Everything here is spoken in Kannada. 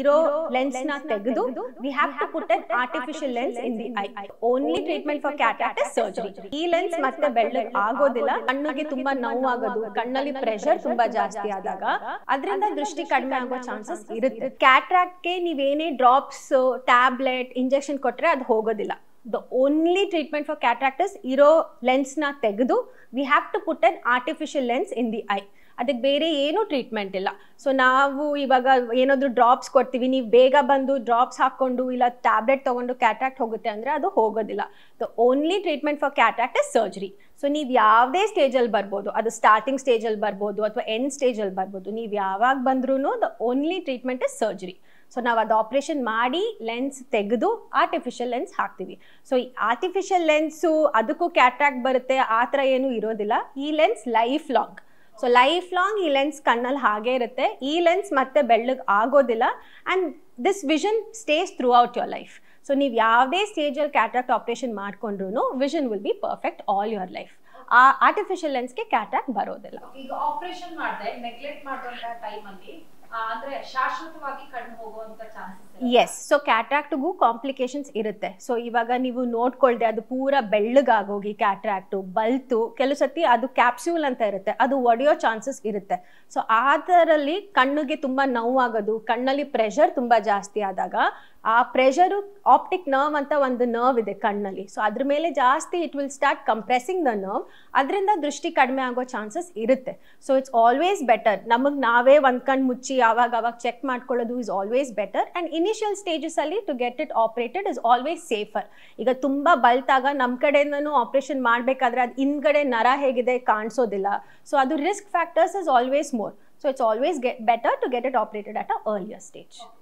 ಇರೋ ಲೆನ್ಸ್ ನ ತೆಗೆದು we have to put an artificial lens in the eye only treatment for is surgery ಈ ಲೆನ್ಸ್ ಮತ್ತೆ ಬೆಳ್ಳಗ್ ಆಗೋದಿಲ್ಲ ಕಣ್ಣಿಗೆ ತುಂಬಾ ನೋವು ಕಣ್ಣಲ್ಲಿ ಪ್ರೆಷರ್ ತುಂಬಾ ಜಾಸ್ತಿ ಆದಾಗ ಅದರಿಂದ ದೃಷ್ಟಿ ಕಡಿಮೆ ಆಗೋ ಚಾನ್ಸಸ್ ಇರುತ್ತೆ ಕ್ಯಾಟ್ರಾಕ್ಟ್ ಗೆ ನೀವೇನೇ ಡ್ರಾಪ್ಸ್ ಟ್ಯಾಬ್ಲೆಟ್ ಇಂಜೆಕ್ಷನ್ ಕೊಟ್ರೆ ಅದು ಹೋಗೋದಿಲ್ಲ the only treatment for cataracts ಇರೋ ಲೆನ್ಸ್ ನ ತೆಗೆದು we have to put an artificial lens in the eye ಅದಕ್ಕೆ ಬೇರೆ ಏನೂ ಟ್ರೀಟ್ಮೆಂಟ್ ಇಲ್ಲ ಸೊ ನಾವು ಇವಾಗ ಏನಾದರೂ ಡ್ರಾಪ್ಸ್ ಕೊಡ್ತೀವಿ ನೀವು ಬೇಗ ಬಂದು ಡ್ರಾಪ್ಸ್ ಹಾಕ್ಕೊಂಡು ಇಲ್ಲ ಟ್ಯಾಬ್ಲೆಟ್ ತೊಗೊಂಡು ಕ್ಯಾಟ್ರಾಕ್ಟ್ ಹೋಗುತ್ತೆ ಅಂದರೆ ಅದು ಹೋಗೋದಿಲ್ಲ the only treatment for cataract is surgery so ನೀವು ಯಾವುದೇ ಸ್ಟೇಜಲ್ಲಿ ಬರ್ಬೋದು ಅದು ಸ್ಟಾರ್ಟಿಂಗ್ ಸ್ಟೇಜಲ್ಲಿ ಬರ್ಬೋದು ಅಥವಾ ಎಂಡ್ ಸ್ಟೇಜಲ್ಲಿ ಬರ್ಬೋದು ನೀವು ಯಾವಾಗ ಬಂದ್ರೂ the only treatment is surgery so ನಾವು ಅದು ಆಪ್ರೇಷನ್ ಮಾಡಿ ಲೆನ್ಸ್ ತೆಗೆದು ಆರ್ಟಿಫಿಷಿಯಲ್ ಲೆನ್ಸ್ ಹಾಕ್ತೀವಿ ಸೊ ಈ ಆರ್ಟಿಫಿಷಿಯಲ್ ಲೆನ್ಸು ಅದಕ್ಕೂ ಕ್ಯಾಟ್ರಾಕ್ಟ್ ಬರುತ್ತೆ ಆ ಥರ ಏನೂ ಇರೋದಿಲ್ಲ ಈ lens life long so life long ಈ ಲೆನ್ಸ್ ಕಣ್ಣಲ್ಲಿ ಹಾಗೆ ಇರುತ್ತೆ ಈ ಲೆನ್ಸ್ ಮತ್ತೆ ಬೆಳ್ಳಗೆ ಆಗೋದಿಲ್ಲ and this vision stays throughout your life so ನೀವು ಯಾವುದೇ ಸ್ಟೇಜಲ್ಲಿ ಕ್ಯಾಟ್ರಾಕ್ಟ್ ಆಪ್ರೇಷನ್ ಮಾಡ್ಕೊಂಡ್ರು vision will be perfect all your life ಆ ಆರ್ಟಿಫಿಷಿಯಲ್ ಲೆನ್ಸ್ಗೆ ಕ್ಯಾಟ್ರಾಕ್ಟ್ ಬರೋದಿಲ್ಲ ಈಗ ಆಪರೇಷನ್ ಮಾಡಿದೆ ನೆಗ್ಲೆಕ್ಟ್ ಟೈಮಲ್ಲಿ ಎಸ್ ಸೊ ಕ್ಯಾಟ್ರಾಕ್ಟ್ಗೂ ಕಾಂಪ್ಲಿಕೇಶನ್ಸ್ ಇರುತ್ತೆ ಸೊ ಇವಾಗ ನೀವು ನೋಡ್ಕೊಳ್ದೆ ಅದು ಪೂರ ಬೆಳ್ಳಗಾಗೋಗಿ ಕ್ಯಾಟ್ರಾಕ್ಟು ಬಲ್ತು ಕೆಲವು ಸತಿ ಅದು ಕ್ಯಾಪ್ಸ್ಯೂಲ್ ಅಂತ ಇರುತ್ತೆ ಅದು ಒಡೆಯೋ ಚಾನ್ಸಸ್ ಇರುತ್ತೆ ಸೊ ಅದರಲ್ಲಿ ಕಣ್ಣಿಗೆ ತುಂಬ ನೋವಾಗೋದು ಕಣ್ಣಲ್ಲಿ ಪ್ರೆಷರ್ ತುಂಬ ಜಾಸ್ತಿ ಆದಾಗ ಆ ಪ್ರೆಷರು ಆಪ್ಟಿಕ್ ನರ್ವ್ ಅಂತ ಒಂದು ನರ್ವ್ ಇದೆ ಕಣ್ಣಲ್ಲಿ ಸೊ ಅದ್ರ ಮೇಲೆ ಜಾಸ್ತಿ it will start compressing the nerve ಅದರಿಂದ ದೃಷ್ಟಿ ಕಡಿಮೆ ಆಗೋ ಚಾನ್ಸಸ್ ಇರುತ್ತೆ ಸೊ ಇಟ್ಸ್ ಆಲ್ವೇಸ್ ಬೆಟರ್ ನಮಗೆ ನಾವೇ ಒಂದು ಕಣ್ಣು ಮುಚ್ಚಿ ಆವಾಗ ಅವಾಗ ಚೆಕ್ ಮಾಡ್ಕೊಳ್ಳೋದು is always better and initial ಸ್ಟೇಜಸಲ್ಲಿ to get it operated is always safer ಈಗ ತುಂಬ ಬಲ್ತಾಗ ನಮ್ಮ ಕಡೆಯಿಂದನೂ ಆಪ್ರೇಷನ್ ಮಾಡಬೇಕಾದ್ರೆ ಅದು ಹಿಂದ್ಗಡೆ ನರ ಹೇಗಿದೆ ಕಾಣಿಸೋದಿಲ್ಲ ಸೊ ಅದು risk factors is always more so it's always better to get it operated at a earlier stage